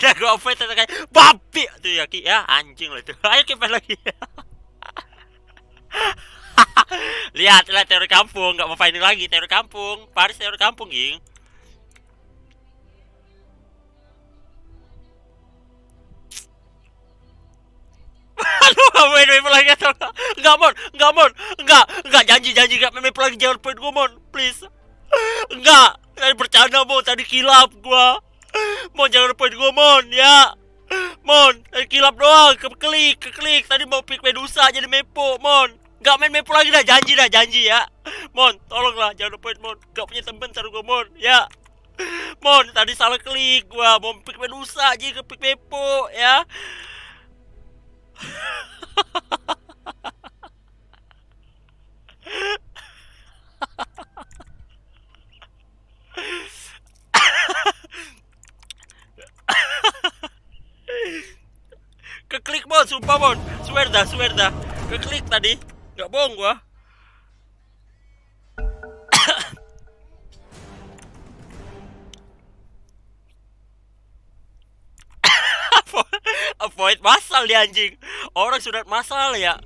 ada GoPay tetap kayak babi tuh ya Ki ya anjing lo itu. Ayo kita lagi. lihat lihat teori kampung nggak mau ini lagi teori kampung Paris teori kampung ging Aduh, gak mau ini lagi atau Enggak, Mon. Enggak, Mon. Enggak, enggak janji janji enggak ini lagi jangan poin gue, Mon. Please. Enggak. Tadi bercanda, Mon. Tadi kilap gua. Mon jangan poin gue Mon ya Mon tadi kilap doang ke keklik klik tadi mau pick Medusa jadi Mepo Mon Gak main Mepo lagi dah janji dah janji ya Mon tolonglah jangan lupa Mon Gak punya temen taruh gue Mon ya Mon tadi salah klik gua mau pick Medusa aja ke pick Mepo ya Keklik bon, sumpah mon. Swear dah, swear dah. Keklik tadi. nggak bohong gua. Avoid masal dia anjing. Orang sudah masal ya.